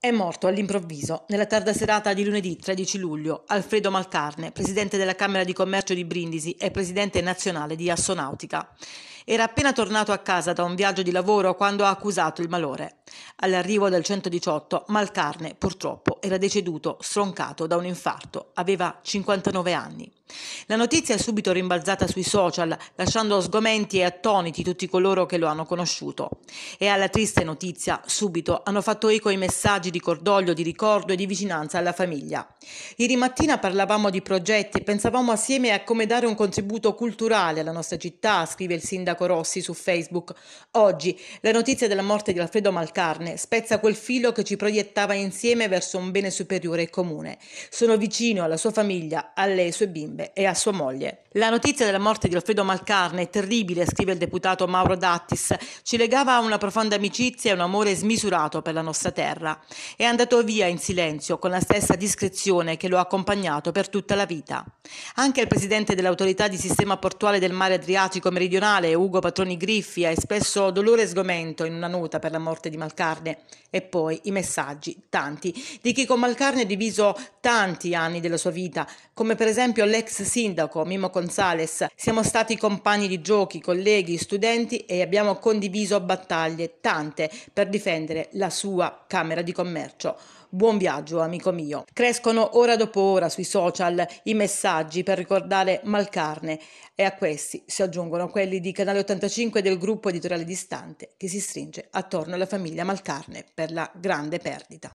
È morto all'improvviso, nella tarda serata di lunedì 13 luglio, Alfredo Malcarne, presidente della Camera di Commercio di Brindisi e presidente nazionale di Assonautica. Era appena tornato a casa da un viaggio di lavoro quando ha accusato il malore. All'arrivo del 118, Malcarne, purtroppo, era deceduto, stroncato da un infarto. Aveva 59 anni. La notizia è subito rimbalzata sui social, lasciando sgomenti e attoniti tutti coloro che lo hanno conosciuto. E alla triste notizia, subito, hanno fatto eco i messaggi di cordoglio, di ricordo e di vicinanza alla famiglia. Ieri mattina parlavamo di progetti e pensavamo assieme a come dare un contributo culturale alla nostra città, scrive il sindaco Rossi su Facebook. Oggi la notizia della morte di Alfredo Malcarne spezza quel filo che ci proiettava insieme verso un bene superiore e comune. Sono vicino alla sua famiglia, alle sue bimbe e a sua moglie. La notizia della morte di Alfredo Malcarne, è terribile, scrive il deputato Mauro Dattis, ci legava a una profonda amicizia e un amore smisurato per la nostra terra. È andato via in silenzio, con la stessa discrezione che lo ha accompagnato per tutta la vita. Anche il presidente dell'autorità di sistema portuale del mare Adriatico meridionale, Ugo Patroni Griffi, ha espresso dolore e sgomento in una nota per la morte di Malcarne. E poi i messaggi, tanti, di chi con Malcarne ha diviso tanti anni della sua vita, come per esempio l'ex sindaco sindaco Mimo Gonzales. Siamo stati compagni di giochi, colleghi, studenti e abbiamo condiviso battaglie, tante, per difendere la sua Camera di Commercio. Buon viaggio, amico mio. Crescono ora dopo ora sui social i messaggi per ricordare Malcarne e a questi si aggiungono quelli di Canale 85 del gruppo editoriale Distante che si stringe attorno alla famiglia Malcarne per la grande perdita.